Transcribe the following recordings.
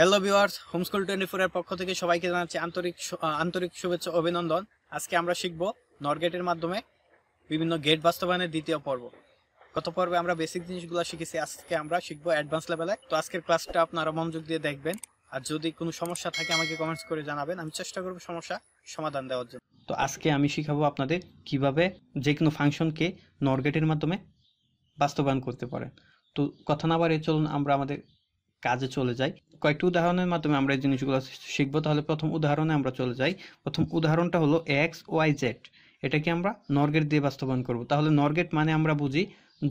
hello viewers homeschool twenty এর পক্ষ থেকে সবাইকে জানাচ্ছি আন্তরিক আন্তরিক শুভেচ্ছা অভিনন্দন আজকে আমরা শিখব নরগেটের মাধ্যমে বিভিন্ন গেট বাস্তবায়নের দ্বিতীয় পর্ব গত পর্বে আমরা বেসিক জিনিসগুলো শিখেছি আজকে আমরা শিখবো অ্যাডভান্স লেভেলে তো আজকের ক্লাসটা আপনারা মনোযোগ দিয়ে দেখবেন আর যদি কোনো সমস্যা থাকে আমাকে কমেন্টস করে জানাবেন আমি চেষ্টা করবো সমস্যা সমাধান দেওয়ার জন্য তো আজকে আমি শিখাবো আপনাদের কিভাবে যে কোনো ফাংশনকে নরগেটের মাধ্যমে বাস্তবায়ন করতে পারেন তো কথা না বাড়িয়ে চলুন আমরা আমাদের কাজে চলে যাই কয়েকটি উদাহরণের মাধ্যমে আমরা এই জিনিসগুলো শিখবো তাহলে প্রথম উদাহরণে আমরা চলে যাই প্রথম উদাহরণটা হলো এক্স ওয়াই জেড এটাকে আমরা নরগেট দিয়ে বাস্তবায়ন করব তাহলে নরগেট মানে আমরা বুঝি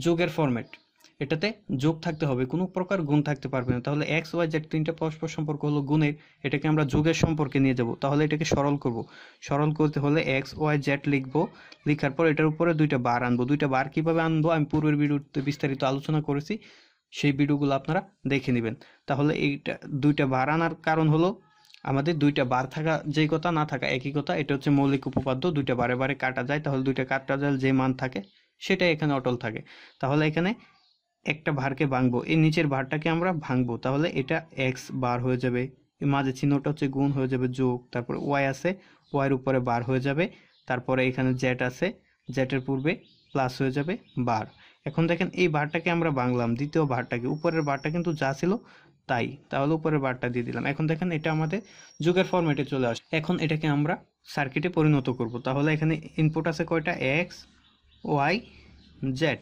যোগের ফরম্যাট এটাতে যোগ থাকতে হবে কোনো প্রকার গুণ থাকতে পারবে না তাহলে এক্স ওয়াই জেড তিনটা পরস্পর সম্পর্ক হলো গুণের এটাকে আমরা যোগের সম্পর্কে নিয়ে যাব তাহলে এটাকে সরল করব সরল করতে হলে এক্স ওয়াই জেড লিখবো লিখার পর এটার উপরে দুইটা বার আনবো দুইটা বার কিভাবে আনবো আমি পূর্বের ভিডিওতে বিস্তারিত আলোচনা করেছি সেই ভিডিওগুলো আপনারা দেখে নেবেন তাহলে এইটা দুইটা বার আনার কারণ হলো আমাদের দুইটা বার থাকা যে কথা না থাকা একই কথা এটা হচ্ছে মৌলিক উপপাদ্য দুইটা বারে বারে কাটা যায় তাহলে দুইটা কাটা যায় যে মান থাকে সেটা এখানে অটল থাকে তাহলে এখানে একটা ভারকে ভাঙবো এই নিচের ভারটাকে আমরা ভাঙবো তাহলে এটা এক্স বার হয়ে যাবে মাঝে চিহ্নটা হচ্ছে গুণ হয়ে যাবে যোগ তারপরে ওয়াই আছে ওয়াইয়ের উপরে বার হয়ে যাবে তারপরে এখানে জেড আছে জেটের পূর্বে প্লাস হয়ে যাবে বার এখন দেখেন এই বারটাকে আমরা বাংলাম দ্বিতীয় বারটাকে উপরের বারটা কিন্তু যা ছিল তাই তাহলে উপরের বারটা দিয়ে দিলাম এখন দেখেন এটা আমাদের যুগের ফরম্যাটে চলে আসে এখন এটাকে আমরা সার্কিটে পরিণত করব তাহলে এখানে ইনপুট আছে কয়টা এক্স ওয়াই জেড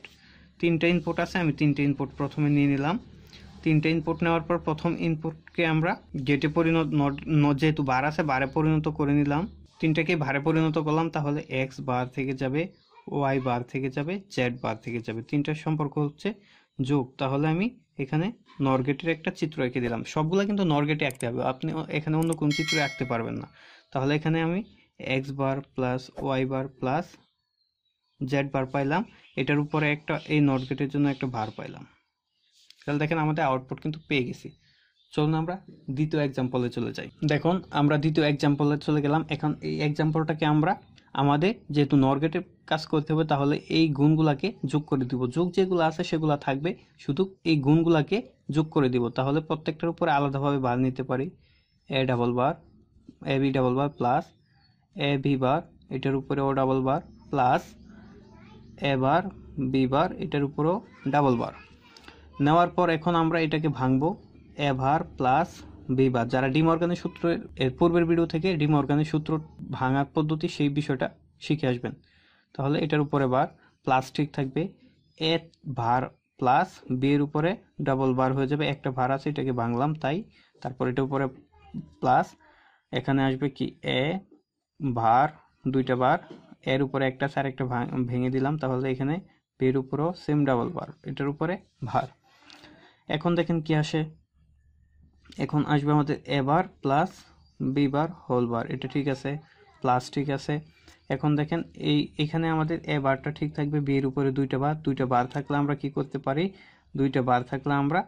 তিনটে ইনপুট আছে আমি তিনটে ইনপুট প্রথমে নিয়ে নিলাম তিনটে ইনপুট নেওয়ার পর প্রথম ইনপুটকে আমরা গেটে পরিণত যেহেতু বার আছে বারে পরিণত করে নিলাম তিনটাকে ভারে পরিণত করলাম তাহলে এক্স বার থেকে যাবে ওয়াই বার থেকে যাবে জেড বার থেকে যাবে তিনটার সম্পর্ক হচ্ছে যোগ তাহলে আমি এখানে নরগেটের একটা চিত্র এঁকে দিলাম সবগুলা কিন্তু নরগেটে আঁকতে হবে আপনি এখানে অন্য কোন চিত্র আঁকতে পারবেন না তাহলে এখানে আমি X bar plus Y bar plus Z bar পাইলাম এটার উপরে একটা এই নরগেটের জন্য একটা ভার পাইলাম তাহলে দেখেন আমাদের আউটপুট কিন্তু পেয়ে গেছি চলুন আমরা দ্বিতীয় এক্সাম্পলে চলে যাই দেখুন আমরা দ্বিতীয় এক্সাম্পলে চলে গেলাম এখন এই এক্সাম্পলটাকে আমরা আমাদের যেহেতু নরগেটে কাজ করতে হবে তাহলে এই গুণগুলাকে যোগ করে দিব যোগ যেগুলো আছে সেগুলো থাকবে শুধু এই গুণগুলাকে যোগ করে দিব তাহলে প্রত্যেকটার উপরে আলাদাভাবে বার নিতে পারি A double bar A B double bar plus A V bar এটার উপরে ও double bar plus A bar B bar এটার উপরেও ডাবল বার নেওয়ার পর এখন আমরা এটাকে ভাঙবো এ ভার প্লাস বিবাদ যারা ডিমঅর্গানের সূত্র এর পূর্বের ভিডিও থেকে ডিমঅর্গানের সূত্র ভাঙার পদ্ধতি সেই বিষয়টা শিখে আসবেন তাহলে এটার উপরে বার প্লাস্টিক থাকবে এ ভার প্লাস বিয়ের উপরে ডাবল বার হয়ে যাবে একটা ভার আছে এটাকে ভাঙলাম তাই তারপর এটার উপরে প্লাস এখানে আসবে কি এ ভার দুইটা বার এর উপরে একটা স্যার একটা ভেঙে দিলাম তাহলে এখানে বের উপরেও সেম ডাবল বার এটার উপরে ভার এখন দেখেন কি আসে এখন আসবে আমাদের এবার plus B bar whole bar এটা ঠিক আছে প্লাস ঠিক আছে এখন দেখেন এই এখানে আমাদের এ বারটা ঠিক থাকবে বিয়ের উপরে দুইটা বার দুইটা বার থাকলে আমরা কি করতে পারি দুইটা বার থাকলে আমরা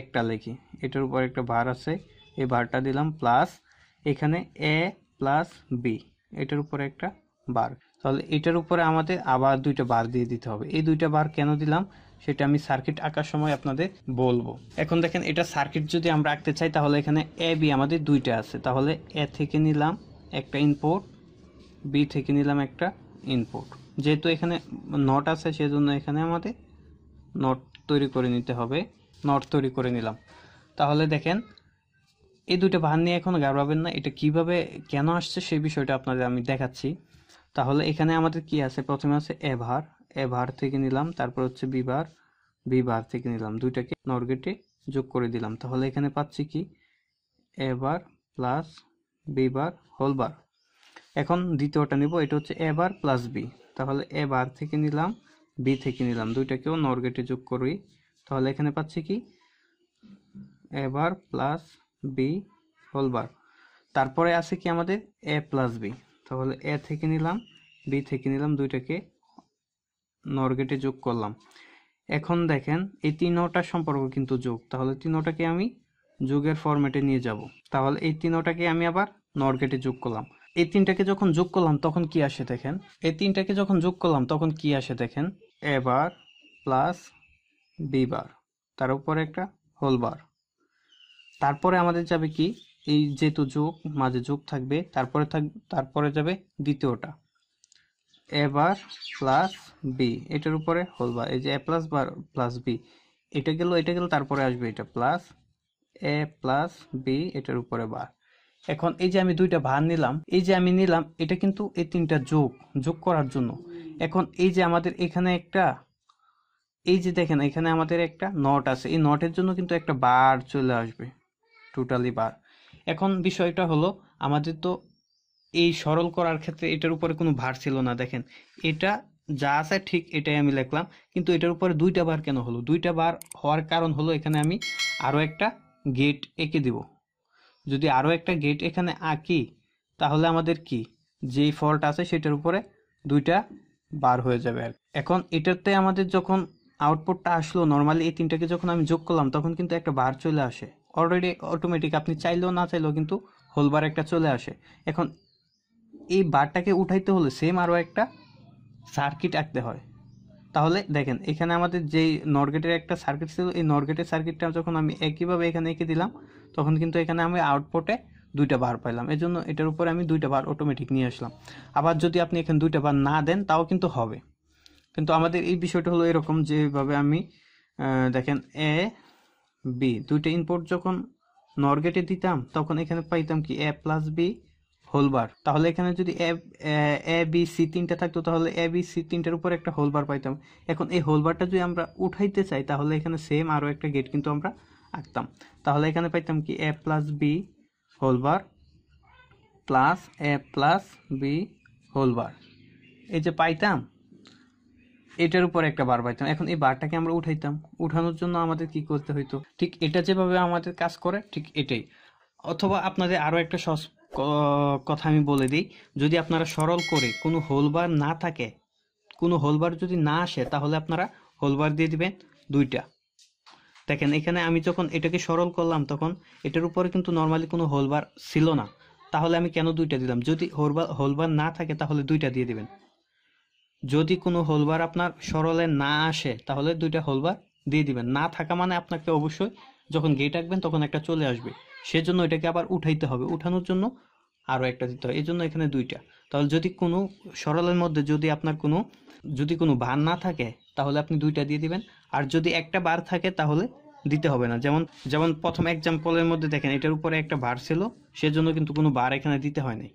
একটা লিখি এটার উপর একটা বার আছে এই বারটা দিলাম প্লাস এখানে এ প্লাস বি এটার উপরে একটা বার তাহলে এটার উপরে আমাদের আবার দুইটা বার দিয়ে দিতে হবে এই দুইটা বার কেন দিলাম সেটা আমি সার্কিট আঁকার সময় আপনাদের বলবো এখন দেখেন এটা সার্কিট যদি আমরা আঁকতে চাই তাহলে এখানে এ বি আমাদের দুইটা আছে তাহলে এ থেকে নিলাম একটা ইনপুট বি থেকে নিলাম একটা ইনপুট যেহেতু এখানে নট আছে সেজন্য এখানে আমাদের নট তৈরি করে নিতে হবে নট তৈরি করে নিলাম তাহলে দেখেন এই দুটো বার নিয়ে এখন গাড়াবেন না এটা কিভাবে কেন আসছে সেই বিষয়টা আপনাদের আমি দেখাচ্ছি তাহলে এখানে আমাদের কি আছে প্রথমে আছে এভার এভার থেকে নিলাম তারপর হচ্ছে বিবার বিবার থেকে নিলাম দুইটাকে নরগেটে যোগ করে দিলাম তাহলে এখানে পাচ্ছি কি এবার প্লাস বিবার হোলবার এখন দ্বিতীয়টা নিব এটা হচ্ছে এবার প্লাস বি তাহলে এবার থেকে নিলাম বি থেকে নিলাম দুইটাকেও নরগেটে যোগ করি তাহলে এখানে পাচ্ছি কি এবার প্লাস বি হোলবার তারপরে আছে কি আমাদের এ প্লাস বি তাহলে এ থেকে নিলাম বি থেকে নিলাম দুইটাকে নরগেটে যোগ করলাম এখন দেখেন এই তিনোটার সম্পর্ক কিন্তু যোগ তাহলে তিনোটাকে আমি যোগের ফরম্যাটে নিয়ে যাব তাহলে এই তিনোটাকে আমি আবার নরগেটে যোগ করলাম এই তিনটাকে যখন যোগ করলাম তখন কি আসে দেখেন এই তিনটাকে যখন যোগ করলাম তখন কি আসে দেখেন এবার প্লাস বি বার তার উপরে একটা হোল বার তারপরে আমাদের যাবে কি এই যেহেতু যোগ মাঝে যোগ থাকবে তারপরে থাক তারপরে যাবে দ্বিতীয়টা এ বার প্লাস বি এটার উপরে হোল বার এই যে A plus bar plus B এটা গেল এটা গেল তারপরে আসবে এটা প্লাস এ প্লাস বি এটার উপরে বার এখন এই যে আমি দুইটা ভার নিলাম এই যে আমি নিলাম এটা কিন্তু এই তিনটা যোগ যোগ করার জন্য এখন এই যে আমাদের এখানে একটা এই যে দেখেন এখানে আমাদের একটা নট আছে এই নটের জন্য কিন্তু একটা বার চলে আসবে টোটালি বার এখন বিষয়টা হলো আমাদের তো এই সরল করার ক্ষেত্রে এটার উপরে কোনো ভার ছিল না দেখেন এটা যা আছে ঠিক এটাই আমি লিখলাম কিন্তু এটার উপরে দুইটা বার কেন হলো দুইটা বার হওয়ার কারণ হলো এখানে আমি আরও একটা গেট এঁকে দিব যদি আরও একটা গেট এখানে আঁকি তাহলে আমাদের কি যেই ফল্ট আছে সেটার উপরে দুইটা বার হয়ে যাবে আর এখন এটাতে আমাদের যখন আউটপুটটা আসলো নর্মালি এই তিনটাকে যখন আমি যোগ করলাম তখন কিন্তু একটা বার চলে আসে অলরেডি অটোমেটিক আপনি চাইলেও না চাইলেও কিন্তু হোলবার একটা চলে আসে এখন এই বারটাকে উঠাইতে হলে সেম আরও একটা সার্কিট আঁকতে হয় তাহলে দেখেন এখানে আমাদের যেই নরগেটের একটা সার্কিট ছিল এই নরগেটের সার্কিটটা যখন আমি একইভাবে এখানে এঁকে দিলাম তখন কিন্তু এখানে আমি আউটপুটে দুইটা বার পাইলাম এই জন্য এটার উপরে আমি দুইটা বার অটোমেটিক নিয়ে আসলাম আবার যদি আপনি এখানে দুইটা বার না দেন তাও কিন্তু হবে কিন্তু আমাদের এই বিষয়টা হলো এরকম যেভাবে আমি দেখেন এ বি দুইটা ইনপুট যখন নর গেটে দিতাম তখন এখানে পাইতাম কি এ প্লাস বি হোলবার তাহলে এখানে যদি এ বি সি তিনটা থাকতো তাহলে এ বি সি তিনটার উপর একটা হোলবার পাইতাম এখন এই হোলবারটা যদি আমরা উঠাইতে চাই তাহলে এখানে সেম আরও একটা গেট কিন্তু আমরা আঁকতাম তাহলে এখানে পাইতাম কি A plus B whole bar plus A plus B whole bar এই যে পাইতাম এটার উপর একটা বার পাইতাম এখন এই বারটাকে আমরা উঠাইতাম উঠানোর জন্য আমাদের কি করতে হইতো ঠিক এটা যেভাবে আমাদের কাজ করে ঠিক এটাই অথবা আপনাদের আরও একটা সহজ কথা আমি বলে দিই যদি আপনারা সরল করে কোনো হোলবার না থাকে কোনো হোলবার যদি না আসে তাহলে আপনারা হোলবার দিয়ে দিবেন দুইটা দেখেন এখানে আমি যখন এটাকে সরল করলাম তখন এটার উপরে কিন্তু নর্মালি কোনো হোলবার ছিল না তাহলে আমি কেন দুইটা দিলাম যদি হোলবার হোলবার না থাকে তাহলে দুইটা দিয়ে দিবেন যদি কোনো হোলবার আপনার সরলে না আসে তাহলে দুইটা হোলবার দিয়ে দিবেন না থাকা মানে আপনাকে অবশ্যই যখন গেট আঁকবেন তখন একটা চলে আসবে সেজন্য এটাকে আবার উঠাইতে হবে উঠানোর জন্য আরও একটা দিতে হয় এই জন্য এখানে দুইটা তাহলে যদি কোনো সরলের মধ্যে যদি আপনার কোনো যদি কোনো বার না থাকে তাহলে আপনি দুইটা দিয়ে দিবেন আর যদি একটা বার থাকে তাহলে দিতে হবে না যেমন যেমন প্রথম এক্সাম্পলের মধ্যে দেখেন এটার উপরে একটা বার ছিল সেজন্য কিন্তু কোনো বার এখানে দিতে হয় নাই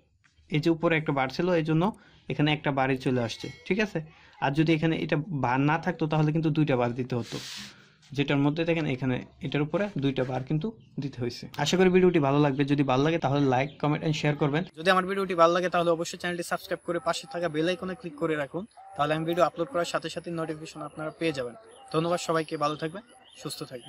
এই যে উপরে একটা বার ছিল এই জন্য এখানে একটা বাড়ি চলে আসছে ঠিক আছে আর যদি এখানে এটা বার না থাকতো তাহলে কিন্তু দুইটা বার দিতে হতো যেটার মধ্যে দেখেন এখানে এটার উপরে দুইটা বার কিন্তু দিতে হয়েছে আশা করি ভিডিওটি ভালো লাগবে যদি ভালো লাগে তাহলে লাইক কমেন্ট এন্ড শেয়ার করবেন যদি আমার ভিডিওটি ভালো লাগে তাহলে অবশ্যই চ্যানেলটি সাবস্ক্রাইব করে পাশে থাকা বেল আইকনে ক্লিক করে রাখুন তাহলে আমি ভিডিও আপলোড করার সাথে সাথে নোটিফিকেশন আপনারা পেয়ে যাবেন ধন্যবাদ সবাইকে ভালো থাকবেন সুস্থ থাকবেন